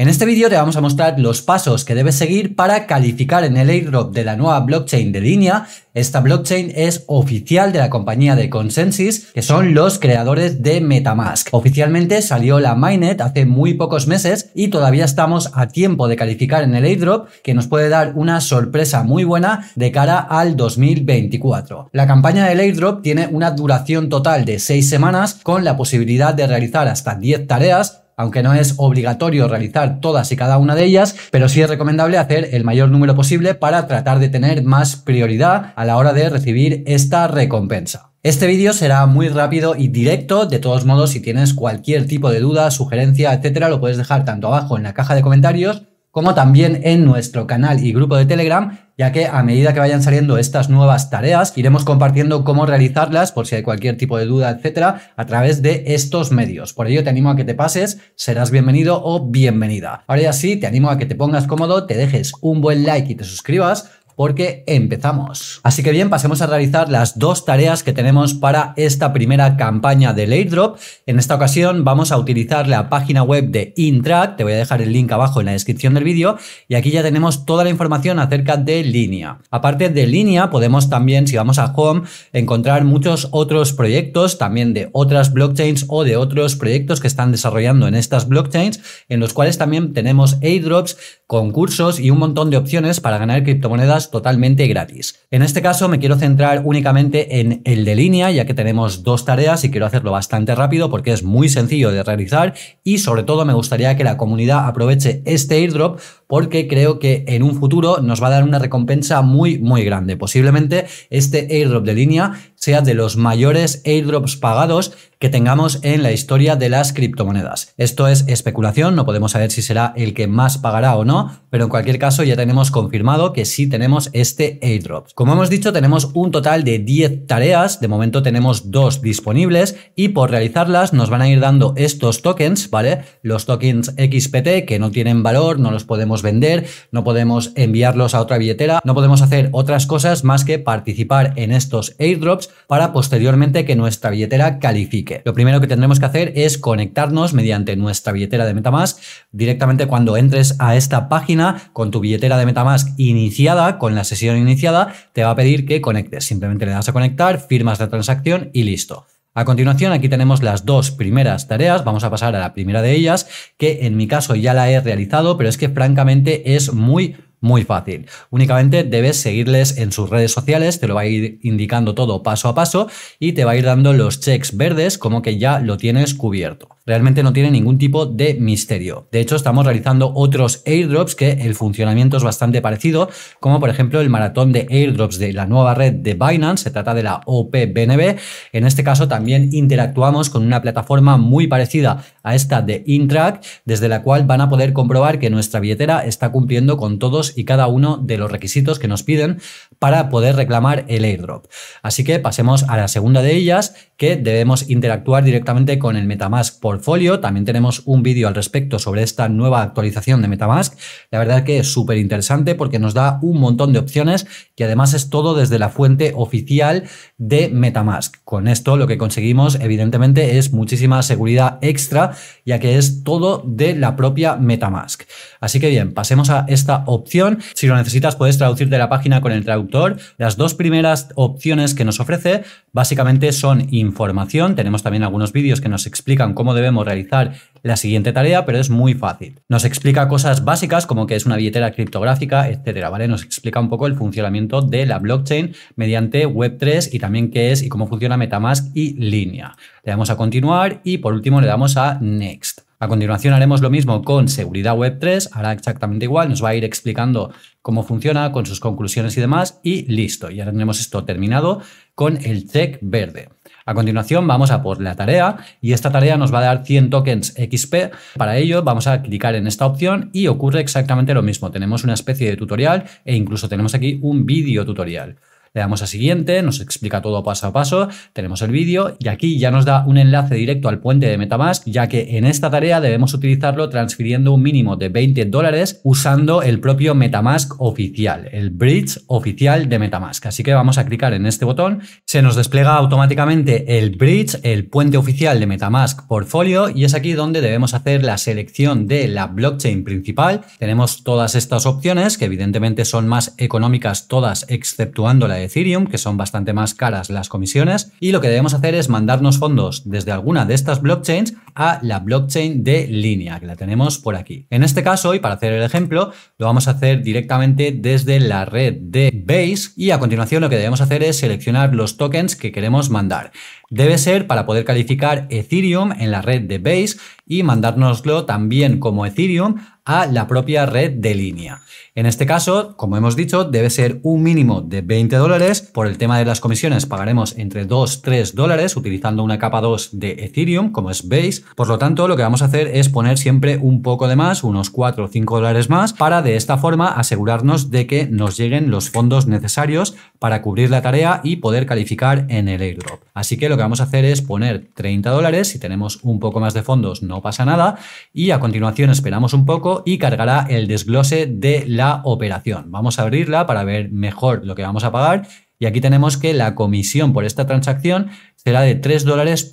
En este vídeo te vamos a mostrar los pasos que debes seguir para calificar en el airdrop de la nueva blockchain de línea. Esta blockchain es oficial de la compañía de Consensus, que son los creadores de Metamask. Oficialmente salió la Mainnet hace muy pocos meses y todavía estamos a tiempo de calificar en el airdrop, que nos puede dar una sorpresa muy buena de cara al 2024. La campaña del airdrop tiene una duración total de 6 semanas, con la posibilidad de realizar hasta 10 tareas aunque no es obligatorio realizar todas y cada una de ellas, pero sí es recomendable hacer el mayor número posible para tratar de tener más prioridad a la hora de recibir esta recompensa. Este vídeo será muy rápido y directo, de todos modos si tienes cualquier tipo de duda, sugerencia, etcétera, lo puedes dejar tanto abajo en la caja de comentarios como también en nuestro canal y grupo de Telegram, ya que a medida que vayan saliendo estas nuevas tareas, iremos compartiendo cómo realizarlas por si hay cualquier tipo de duda, etcétera, a través de estos medios. Por ello te animo a que te pases, serás bienvenido o bienvenida. Ahora ya sí, te animo a que te pongas cómodo, te dejes un buen like y te suscribas porque empezamos. Así que bien, pasemos a realizar las dos tareas que tenemos para esta primera campaña del airdrop. En esta ocasión vamos a utilizar la página web de Intract, te voy a dejar el link abajo en la descripción del vídeo, y aquí ya tenemos toda la información acerca de línea. Aparte de línea, podemos también, si vamos a Home, encontrar muchos otros proyectos, también de otras blockchains o de otros proyectos que están desarrollando en estas blockchains, en los cuales también tenemos airdrops, concursos y un montón de opciones para ganar criptomonedas totalmente gratis. En este caso me quiero centrar únicamente en el de línea, ya que tenemos dos tareas y quiero hacerlo bastante rápido porque es muy sencillo de realizar y sobre todo me gustaría que la comunidad aproveche este airdrop porque creo que en un futuro nos va a dar una recompensa muy muy grande. Posiblemente este airdrop de línea sea de los mayores airdrops pagados que tengamos en la historia de las criptomonedas. Esto es especulación, no podemos saber si será el que más pagará o no, pero en cualquier caso ya tenemos confirmado que sí tenemos este airdrop. Como hemos dicho, tenemos un total de 10 tareas, de momento tenemos dos disponibles y por realizarlas nos van a ir dando estos tokens, ¿vale? Los tokens XPT que no tienen valor, no los podemos vender, no podemos enviarlos a otra billetera, no podemos hacer otras cosas más que participar en estos airdrops para posteriormente que nuestra billetera califique. Lo primero que tendremos que hacer es conectarnos mediante nuestra billetera de Metamask directamente cuando entres a esta página con tu billetera de Metamask iniciada, con la sesión iniciada, te va a pedir que conectes. Simplemente le das a conectar, firmas la transacción y listo. A continuación, aquí tenemos las dos primeras tareas. Vamos a pasar a la primera de ellas, que en mi caso ya la he realizado, pero es que francamente es muy muy fácil. Únicamente debes seguirles en sus redes sociales, te lo va a ir indicando todo paso a paso y te va a ir dando los checks verdes como que ya lo tienes cubierto realmente no tiene ningún tipo de misterio. De hecho, estamos realizando otros airdrops que el funcionamiento es bastante parecido, como por ejemplo el maratón de airdrops de la nueva red de Binance, se trata de la OPBNB. En este caso también interactuamos con una plataforma muy parecida a esta de Intrack, desde la cual van a poder comprobar que nuestra billetera está cumpliendo con todos y cada uno de los requisitos que nos piden para poder reclamar el airdrop. Así que pasemos a la segunda de ellas, que debemos interactuar directamente con el Metamask Portfolio. También tenemos un vídeo al respecto sobre esta nueva actualización de Metamask. La verdad que es súper interesante porque nos da un montón de opciones y además es todo desde la fuente oficial de Metamask. Con esto lo que conseguimos evidentemente es muchísima seguridad extra ya que es todo de la propia Metamask. Así que bien, pasemos a esta opción. Si lo necesitas puedes traducir de la página con el traductor las dos primeras opciones que nos ofrece básicamente son información. Tenemos también algunos vídeos que nos explican cómo debemos realizar la siguiente tarea, pero es muy fácil. Nos explica cosas básicas como que es una billetera criptográfica, etcétera, ¿vale? Nos explica un poco el funcionamiento de la blockchain mediante Web3 y también qué es y cómo funciona MetaMask y línea. Le damos a continuar y por último le damos a Next. A continuación haremos lo mismo con seguridad web 3, hará exactamente igual, nos va a ir explicando cómo funciona, con sus conclusiones y demás, y listo. Ya tenemos esto terminado con el check verde. A continuación vamos a por la tarea y esta tarea nos va a dar 100 tokens XP. Para ello vamos a clicar en esta opción y ocurre exactamente lo mismo. Tenemos una especie de tutorial e incluso tenemos aquí un vídeo tutorial le damos a siguiente, nos explica todo paso a paso, tenemos el vídeo y aquí ya nos da un enlace directo al puente de Metamask, ya que en esta tarea debemos utilizarlo transfiriendo un mínimo de 20 dólares usando el propio Metamask oficial, el bridge oficial de Metamask. Así que vamos a clicar en este botón, se nos despliega automáticamente el bridge, el puente oficial de Metamask Portfolio y es aquí donde debemos hacer la selección de la blockchain principal. Tenemos todas estas opciones que evidentemente son más económicas todas exceptuando la Ethereum, que son bastante más caras las comisiones, y lo que debemos hacer es mandarnos fondos desde alguna de estas blockchains a la blockchain de línea, que la tenemos por aquí. En este caso, y para hacer el ejemplo, lo vamos a hacer directamente desde la red de Base y a continuación lo que debemos hacer es seleccionar los tokens que queremos mandar. Debe ser para poder calificar Ethereum en la red de Base y mandárnoslo también como Ethereum a la propia red de línea. En este caso, como hemos dicho, debe ser un mínimo de 20 dólares. Por el tema de las comisiones pagaremos entre 2-3 dólares utilizando una capa 2 de Ethereum como es Base. Por lo tanto, lo que vamos a hacer es poner siempre un poco de más, unos 4 o 5 dólares más, para de esta forma asegurarnos de que nos lleguen los fondos necesarios para cubrir la tarea y poder calificar en el airdrop. Así que lo que vamos a hacer es poner 30 dólares, si tenemos un poco más de fondos no pasa nada, y a continuación esperamos un poco y cargará el desglose de la operación. Vamos a abrirla para ver mejor lo que vamos a pagar y aquí tenemos que la comisión por esta transacción será de 3 dólares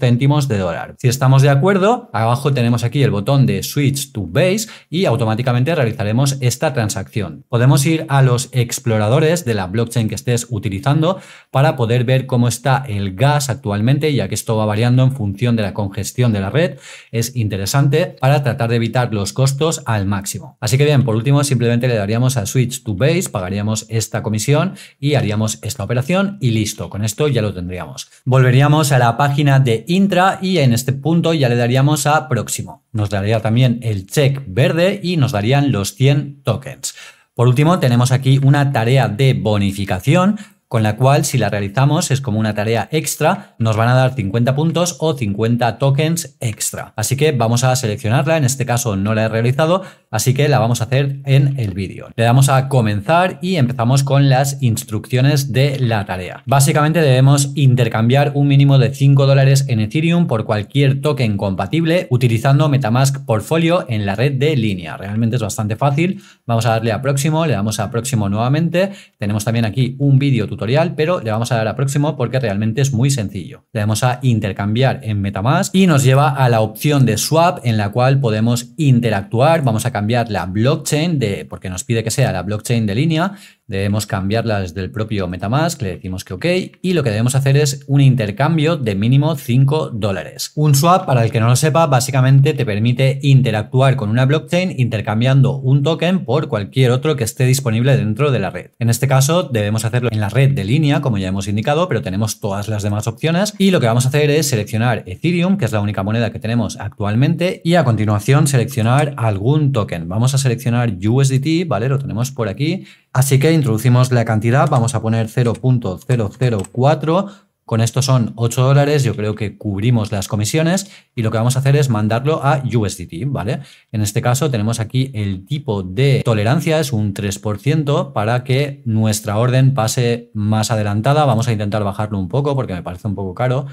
céntimos de dólar. Si estamos de acuerdo, abajo tenemos aquí el botón de Switch to Base y automáticamente realizaremos esta transacción. Podemos ir a los exploradores de la blockchain que estés utilizando para poder ver cómo está el gas actualmente, ya que esto va variando en función de la congestión de la red. Es interesante para tratar de evitar los costos al máximo. Así que bien, por último, simplemente le daríamos a Switch to Base, pagaríamos esta comisión y haríamos esta operación y listo. Con esto ya lo tendríamos. Volveríamos a la página de Intra y en este punto ya le daríamos a Próximo. Nos daría también el check verde y nos darían los 100 tokens. Por último, tenemos aquí una tarea de bonificación con la cual si la realizamos es como una tarea extra, nos van a dar 50 puntos o 50 tokens extra. Así que vamos a seleccionarla, en este caso no la he realizado, así que la vamos a hacer en el vídeo. Le damos a comenzar y empezamos con las instrucciones de la tarea. Básicamente debemos intercambiar un mínimo de 5 dólares en Ethereum por cualquier token compatible utilizando Metamask Portfolio en la red de línea. Realmente es bastante fácil. Vamos a darle a próximo, le damos a próximo nuevamente. Tenemos también aquí un vídeo tutorial, pero le vamos a dar a próximo porque realmente es muy sencillo. Le damos a intercambiar en Metamask y nos lleva a la opción de swap en la cual podemos interactuar. Vamos a la blockchain de, porque nos pide que sea la blockchain de línea, Debemos cambiarlas del propio Metamask, le decimos que ok, y lo que debemos hacer es un intercambio de mínimo 5 dólares. Un swap, para el que no lo sepa, básicamente te permite interactuar con una blockchain intercambiando un token por cualquier otro que esté disponible dentro de la red. En este caso, debemos hacerlo en la red de línea, como ya hemos indicado, pero tenemos todas las demás opciones. Y lo que vamos a hacer es seleccionar Ethereum, que es la única moneda que tenemos actualmente, y a continuación seleccionar algún token. Vamos a seleccionar USDT, ¿vale? Lo tenemos por aquí Así que introducimos la cantidad, vamos a poner 0.004, con esto son 8 dólares, yo creo que cubrimos las comisiones y lo que vamos a hacer es mandarlo a USDT, ¿vale? En este caso tenemos aquí el tipo de tolerancia, es un 3% para que nuestra orden pase más adelantada, vamos a intentar bajarlo un poco porque me parece un poco caro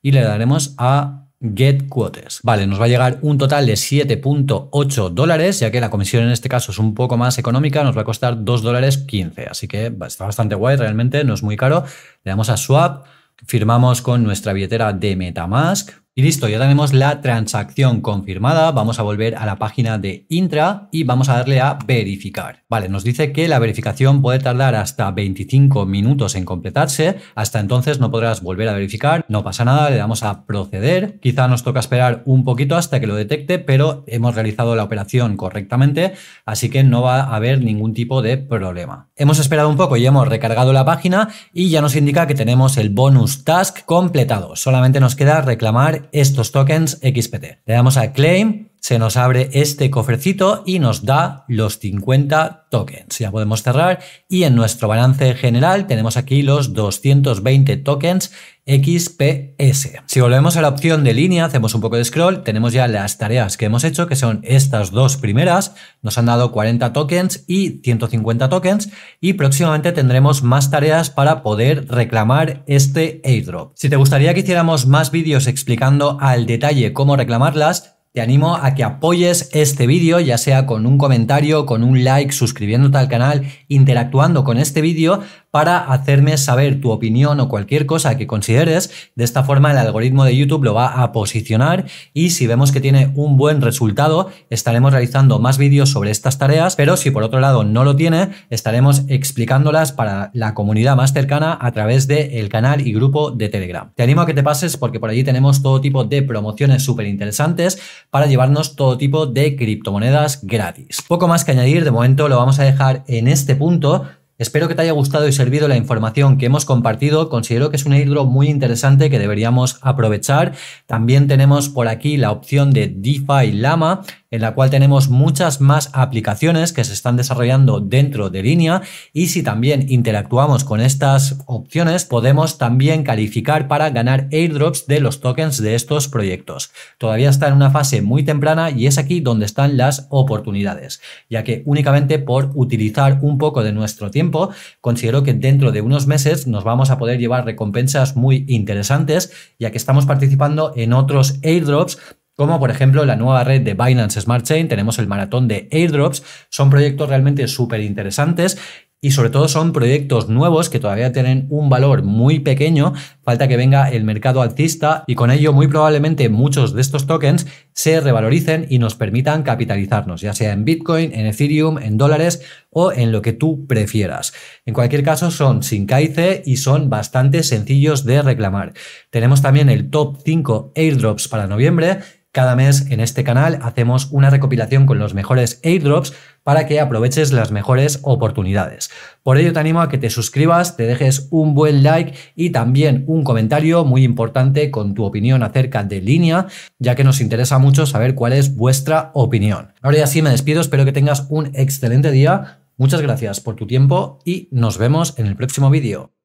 y le daremos a Get Quotes. Vale, nos va a llegar un total de 7.8 dólares, ya que la comisión en este caso es un poco más económica, nos va a costar 2 dólares 15, así que está bastante guay realmente, no es muy caro. Le damos a Swap, firmamos con nuestra billetera de Metamask, y listo, ya tenemos la transacción confirmada. Vamos a volver a la página de Intra y vamos a darle a verificar. Vale, nos dice que la verificación puede tardar hasta 25 minutos en completarse. Hasta entonces no podrás volver a verificar. No pasa nada, le damos a proceder. Quizá nos toca esperar un poquito hasta que lo detecte, pero hemos realizado la operación correctamente, así que no va a haber ningún tipo de problema. Hemos esperado un poco y hemos recargado la página y ya nos indica que tenemos el bonus task completado. Solamente nos queda reclamar estos tokens XPT. Le damos a Claim se nos abre este cofrecito y nos da los 50 tokens. Ya podemos cerrar y en nuestro balance general tenemos aquí los 220 tokens XPS. Si volvemos a la opción de línea, hacemos un poco de scroll, tenemos ya las tareas que hemos hecho, que son estas dos primeras, nos han dado 40 tokens y 150 tokens, y próximamente tendremos más tareas para poder reclamar este airdrop. Si te gustaría que hiciéramos más vídeos explicando al detalle cómo reclamarlas, te animo a que apoyes este vídeo, ya sea con un comentario, con un like, suscribiéndote al canal, interactuando con este vídeo, para hacerme saber tu opinión o cualquier cosa que consideres. De esta forma el algoritmo de YouTube lo va a posicionar y si vemos que tiene un buen resultado estaremos realizando más vídeos sobre estas tareas, pero si por otro lado no lo tiene estaremos explicándolas para la comunidad más cercana a través del el canal y grupo de Telegram. Te animo a que te pases porque por allí tenemos todo tipo de promociones súper interesantes para llevarnos todo tipo de criptomonedas gratis. Poco más que añadir, de momento lo vamos a dejar en este punto. Espero que te haya gustado y servido la información que hemos compartido. Considero que es un airdrop muy interesante que deberíamos aprovechar. También tenemos por aquí la opción de DeFi Lama, en la cual tenemos muchas más aplicaciones que se están desarrollando dentro de línea. Y si también interactuamos con estas opciones, podemos también calificar para ganar airdrops de los tokens de estos proyectos. Todavía está en una fase muy temprana y es aquí donde están las oportunidades, ya que únicamente por utilizar un poco de nuestro tiempo considero que dentro de unos meses nos vamos a poder llevar recompensas muy interesantes, ya que estamos participando en otros airdrops como por ejemplo la nueva red de Binance Smart Chain, tenemos el maratón de airdrops, son proyectos realmente súper interesantes y sobre todo son proyectos nuevos que todavía tienen un valor muy pequeño, falta que venga el mercado alcista y con ello muy probablemente muchos de estos tokens se revaloricen y nos permitan capitalizarnos, ya sea en Bitcoin, en Ethereum, en dólares o en lo que tú prefieras. En cualquier caso son sin caice y son bastante sencillos de reclamar. Tenemos también el top 5 airdrops para noviembre. Cada mes en este canal hacemos una recopilación con los mejores airdrops para que aproveches las mejores oportunidades. Por ello te animo a que te suscribas, te dejes un buen like y también un comentario muy importante con tu opinión acerca de línea, ya que nos interesa mucho saber cuál es vuestra opinión. Ahora ya sí me despido, espero que tengas un excelente día. Muchas gracias por tu tiempo y nos vemos en el próximo vídeo.